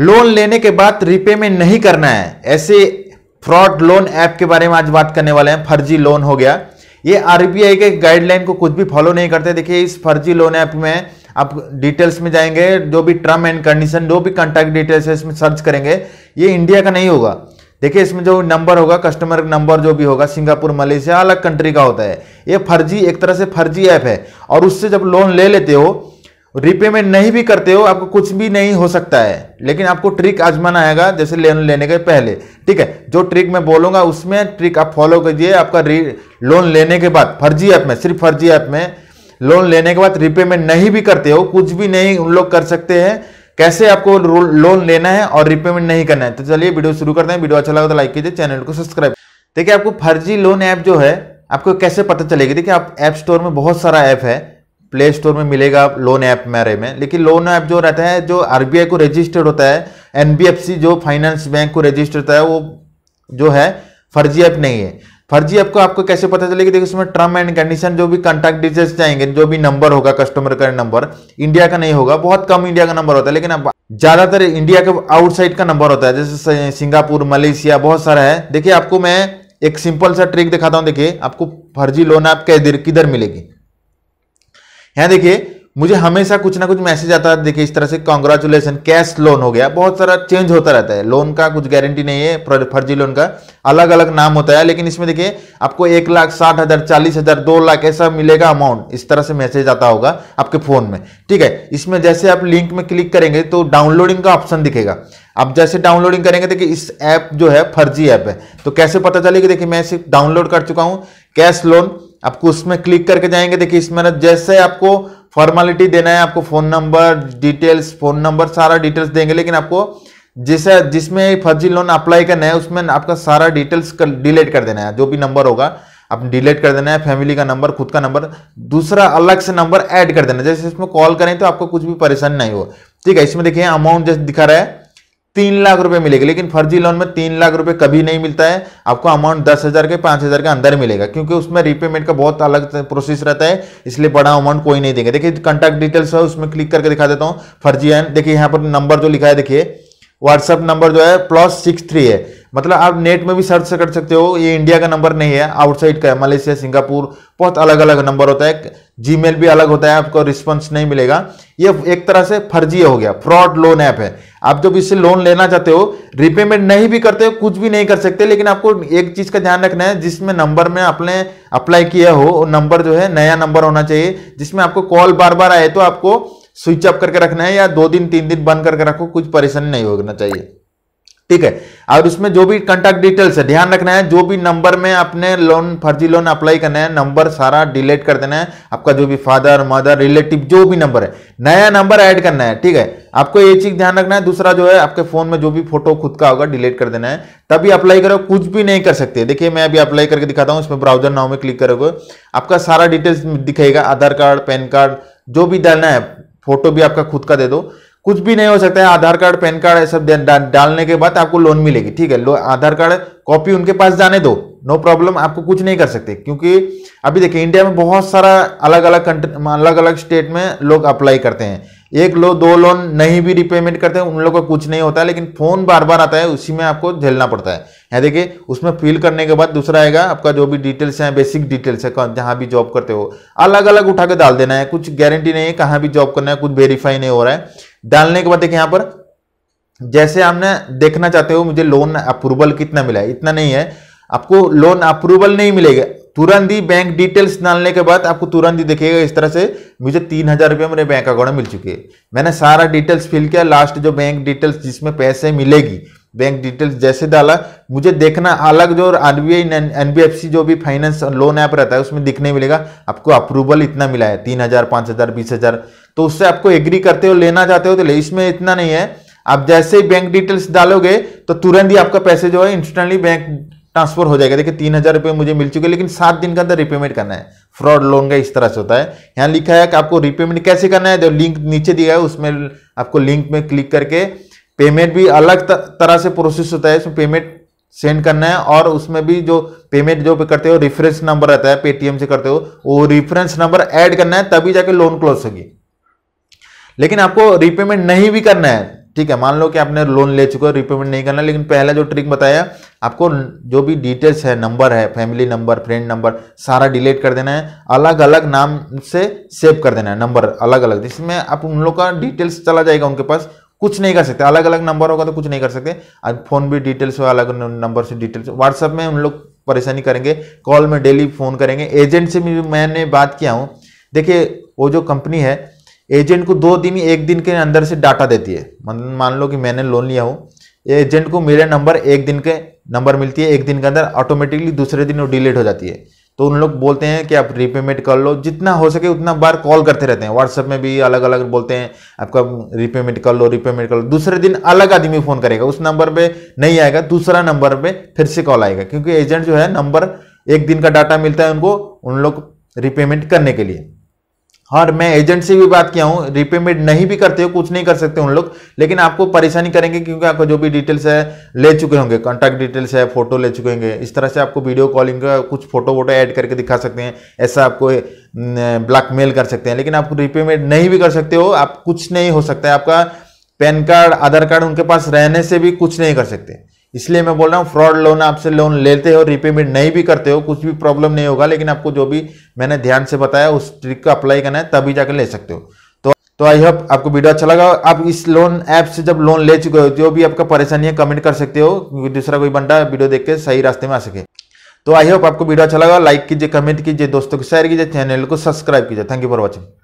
loan लेने के बाद रिपेमेंट नहीं करना है ऐसे फ्रॉड लोन ऐप के बारे में आज बात करने वाले हैं फर्जी लोन हो गया ये आरबीआई के गाइडलाइन को कुछ भी फॉलो नहीं करते देखिए इस फर्जी लोन ऐप में आप डिटेल्स में जाएंगे जो भी टर्म एंड कंडीशन जो भी कॉन्टैक्ट डिटेल्स है इसमें सर्च करेंगे ये इंडिया का नहीं होगा देखिए इसमें जो नंबर होगा कस्टमर नंबर जो भी होगा सिंगापुर मलेशिया अलग कंट्री का होता है ये फर्जी एक तरह से फर्जी ऐप है और उससे जब लोन ले लेते हो रीपेमेंट नहीं भी करते हो आपको कुछ भी नहीं हो सकता है लेकिन आपको ट्रिक आजमाना आएगा जैसे लोन लेने के पहले ठीक है जो ट्रिक मैं बोलूंगा उसमें ट्रिक आप फॉलो कीजिए आपका लोन लेने के बाद फर्जी ऐप में सिर्फ फर्जी ऐप में लोन लेने के बाद रिपेमेंट नहीं भी करते हो कुछ भी नहीं उन लोग कर सकते हैं कैसे आपको लोन लेना है और रिपेमेंट नहीं करना है तो चलिए वीडियो शुरू करते हैं वीडियो अच्छा लगा तो लाइक कीजिए चैनल को सब्सक्राइब देखिए आपको फर्जी लोन ऐप जो है आपको कैसे पता चलेगी देखिए आप ऐप स्टोर में बहुत सारा ऐप है प्ले स्टोर में मिलेगा लोन ऐप मेरे में लेकिन लोन ऐप जो रहता है जो आरबीआई को रजिस्टर्ड होता है एनबीएफसी जो फाइनेंस बैंक को रजिस्टर्ड होता है वो जो है फर्जी ऐप नहीं है फर्जी ऐप को आपको कैसे पता चलेगा देखिए इसमें टर्म एंड कंडीशन जो भी कॉन्टैक्ट डिटेल्स जाएंगे जो भी नंबर होगा कस्टमर का नंबर इंडिया का नहीं होगा बहुत कम इंडिया का नंबर होता है लेकिन अब ज्यादातर इंडिया के आउटसाइड का नंबर होता है जैसे सिंगापुर मलेशिया बहुत सारा है देखिए आपको मैं एक सिंपल सा ट्रिक दिखाता हूँ देखिए आपको फर्जी लोन ऐप किधर मिलेगी यहाँ देखिए मुझे हमेशा कुछ ना कुछ मैसेज आता है देखिए इस तरह से कॉन्ग्रेचुलेसन कैश लोन हो गया बहुत सारा चेंज होता रहता है लोन का कुछ गारंटी नहीं है फर्जी लोन का अलग अलग नाम होता है लेकिन इसमें देखिए आपको एक लाख साठ हज़ार चालीस हज़ार दो लाख ऐसा मिलेगा अमाउंट इस तरह से मैसेज आता होगा आपके फ़ोन में ठीक है इसमें जैसे आप लिंक में क्लिक करेंगे तो डाउनलोडिंग का ऑप्शन दिखेगा आप जैसे डाउनलोडिंग करेंगे देखिए इस ऐप जो है फर्जी ऐप है तो कैसे पता चलेगा देखिए मैं सिर्फ डाउनलोड कर चुका हूँ कैश लोन आपको उसमें क्लिक करके जाएंगे देखिए इसमें जैसे आपको फॉर्मेलिटी देना है आपको phone number details phone number सारा डिटेल्स देंगे लेकिन आपको जिसे जिसमें फर्जी लोन अप्लाई करना है उसमें आपका सारा डिटेल्स कर, डिलीट कर देना है जो भी नंबर होगा आप डिलीट कर देना है फैमिली का नंबर खुद का नंबर दूसरा अलग से नंबर ऐड कर देना जैसे इसमें कॉल करें तो आपको कुछ भी परेशानी नहीं हो ठीक है इसमें देखिए अमाउंट जैसे दिखा रहा है तीन लाख रुपए मिलेगी लेकिन फर्जी लोन में तीन लाख रुपए कभी नहीं मिलता है आपको अमाउंट दस हजार के पांच हजार के अंदर मिलेगा क्योंकि उसमें रिपेमेंट का बहुत अलग प्रोसेस रहता है इसलिए बड़ा अमाउंट कोई नहीं देंगे देखिए कंटैक्ट डिटेल्स है उसमें क्लिक करके दिखा देता हूँ फर्जी है देखिए यहां पर नंबर जो लिखा है देखिए व्हाट्सअप नंबर जो है प्लस सिक्स थ्री है मतलब आप नेट में भी सर्च कर सकते हो ये इंडिया का नंबर नहीं है आउटसाइड का है मलेशिया सिंगापुर बहुत अलग अलग नंबर होता है जीमेल भी अलग होता है आपको रिस्पॉन्स नहीं मिलेगा ये एक तरह से फर्जी हो गया फ्रॉड लोन ऐप है आप जब इससे लोन लेना चाहते हो रिपेमेंट नहीं भी करते हो कुछ भी नहीं कर सकते लेकिन आपको एक चीज़ का ध्यान रखना है जिसमें नंबर में आपने अप्लाई किया हो वो नंबर जो है नया नंबर होना चाहिए जिसमें आपको कॉल बार बार आए तो आपको स्विच ऑफ करके रखना है या दो दिन तीन दिन बंद करके रखो कुछ परेशानी नहीं होना चाहिए ठीक है और उसमें जो भी कॉन्टैक्ट डिटेल्स है ध्यान रखना है जो भी नंबर में अपने लोन फर्जी लोन अप्लाई करना है नंबर सारा डिलीट कर देना है आपका जो भी फादर मदर रिलेटिव जो भी नंबर है नया नंबर ऐड करना है ठीक है आपको ये चीज ध्यान रखना है दूसरा जो है आपके फोन में जो भी फोटो खुद का होगा डिलीट कर देना है तभी अप्लाई करो कुछ भी नहीं कर सकते देखिए मैं अभी अप्लाई करके दिखाता हूँ इसमें ब्राउजर नाव में क्लिक करोगे आपका सारा डिटेल्स दिखेगा आधार कार्ड पैन कार्ड जो भी देना है फोटो भी आपका खुद का दे दो कुछ भी नहीं हो सकता है आधार कार्ड पैन कार्ड सब डालने के बाद आपको लोन मिलेगी ठीक है आधार कार्ड कॉपी उनके पास जाने दो नो no प्रॉब्लम आपको कुछ नहीं कर सकते क्योंकि अभी देखिए इंडिया में बहुत सारा अलग अलग कंट्री अलग अलग स्टेट में लोग अप्लाई करते हैं एक लो दो लोन नहीं भी रिपेमेंट करते हैं उन लोगों का कुछ नहीं होता है लेकिन फोन बार बार आता है उसी में आपको झेलना पड़ता है यहाँ देखिए उसमें फिल करने के बाद दूसरा आएगा आपका जो भी डिटेल्स हैं बेसिक डिटेल्स है जहाँ भी जॉब करते हो अलग अलग उठा के डाल देना है कुछ गारंटी नहीं है कहाँ भी जॉब करना है कुछ वेरीफाई नहीं हो रहा है डालने के बाद देखिए यहां पर जैसे आपने देखना चाहते हो मुझे लोन अप्रूवल कितना मिला है इतना नहीं है आपको लोन अप्रूवल नहीं मिलेगा तुरंत ही बैंक डिटेल्स डालने के बाद आपको तुरंत ही देखिएगा इस तरह से मुझे तीन हजार रुपये मेरे बैंक अकाउंट में मिल चुके हैं मैंने सारा डिटेल्स फिल किया लास्ट जो बैंक डिटेल्स जिसमें पैसे मिलेगी बैंक डिटेल्स जैसे डाला मुझे देखना अलग जो R B I N B F C जो भी फाइनेंस लोन ऐप रहता है उसमें दिखने मिलेगा आपको अप्रूवल इतना मिला है तीन हज़ार पाँच हज़ार बीस हज़ार तो उससे आपको एग्री करते हो लेना चाहते हो तो ले इसमें इतना नहीं है आप जैसे ही बैंक डिटेल्स डालोगे तो तुरंत ही आपका पैसे जो है इंस्टेंटली बैंक ट्रांसफर हो जाएगा देखिए तीन हज़ार रुपये मुझे मिल चुके हैं लेकिन सात दिन के अंदर रिपेमेंट करना है फ्रॉड लोन का इस तरह से होता है यहाँ लिखा है कि आपको रिपेमेंट कैसे करना है जो तो लिंक नीचे दिया है उसमें आपको लिंक में क्लिक करके पेमेंट भी अलग तरह से प्रोसेस होता है इसमें पेमेंट सेंड करना है और उसमें भी जो पेमेंट जो करते हो रेफरेंस नंबर रहता है पेटीएम से करते हो वो रेफरेंस नंबर ऐड करना है तभी जाके लोन क्लोज होगी लेकिन आपको रिपेमेंट नहीं भी करना है ठीक है मान लो कि आपने लोन ले चुके हो रिपेमेंट नहीं करना लेकिन पहला जो ट्रिक बताया आपको जो भी डिटेल्स है नंबर है फैमिली नंबर फ्रेंड नंबर सारा डिलीट कर देना है अलग अलग नाम से सेव कर देना है नंबर अलग अलग जिसमें आप उन लोग का डिटेल्स चला जाएगा उनके पास कुछ नहीं कर सकते अलग अलग नंबर होगा तो कुछ नहीं कर सकते फ़ोन भी डिटेल्स अलग नंबर से डिटेल्स व्हाट्सअप में हम लोग परेशानी करेंगे कॉल में डेली फ़ोन करेंगे एजेंट से भी मैंने बात किया हूँ देखिए वो जो कंपनी है एजेंट को दो दिन एक दिन के अंदर से डाटा देती है मान लो कि मैंने लोन लिया हूँ एजेंट को मेरे नंबर एक दिन के नंबर मिलती है एक दिन के अंदर ऑटोमेटिकली दूसरे दिन वो डिलीट हो जाती है तो उन लोग बोलते हैं कि आप रीपेमेंट कर लो जितना हो सके उतना बार कॉल करते रहते हैं व्हाट्सएप में भी अलग अलग बोलते हैं आपका रीपेमेंट कर लो रीपेमेंट कर लो दूसरे दिन अलग आदमी फ़ोन करेगा उस नंबर पे नहीं आएगा दूसरा नंबर पे फिर से कॉल आएगा क्योंकि एजेंट जो है नंबर एक दिन का डाटा मिलता है उनको उन लोग रीपेमेंट करने के लिए और हाँ, मैं एजेंट से भी बात किया हूँ रिपेमेंट नहीं भी करते हो कुछ नहीं कर सकते उन लोग लेकिन आपको परेशानी करेंगे क्योंकि आपको जो भी डिटेल्स है ले चुके होंगे कॉन्टैक्ट डिटेल्स है फोटो ले चुके होंगे इस तरह से आपको वीडियो कॉलिंग का कुछ फोटो वोटो ऐड करके दिखा सकते हैं ऐसा आपको ब्लैकमेल कर सकते हैं लेकिन आप रिपेमेंट नहीं भी कर सकते हो आप कुछ नहीं हो सकता है आपका पैन कार्ड आधार कार्ड उनके पास रहने से भी कुछ नहीं कर सकते इसलिए मैं बोल रहा हूँ फ्रॉड लोन आपसे लोन लेते हो रिपेमेंट नहीं भी करते हो कुछ भी प्रॉब्लम नहीं होगा लेकिन आपको जो भी मैंने ध्यान से बताया उस ट्रिक को अप्लाई करना है तभी जाकर ले सकते हो तो तो आई होप आपको वीडियो अच्छा लगा आप इस लोन ऐप से जब लोन ले चुके हो जो भी आपका परेशानी है कमेंट कर सकते हो दूसरा कोई बंदा वीडियो देख के सही रास्ते में आ सके तो आई होप आपको वीडियो अच्छा लगा लाइक कीजिए कमेंट कीजिए दोस्तों को शेयर कीजिए चैनल को सब्सक्राइब कीजिए थैंक यू फॉर वॉचिंग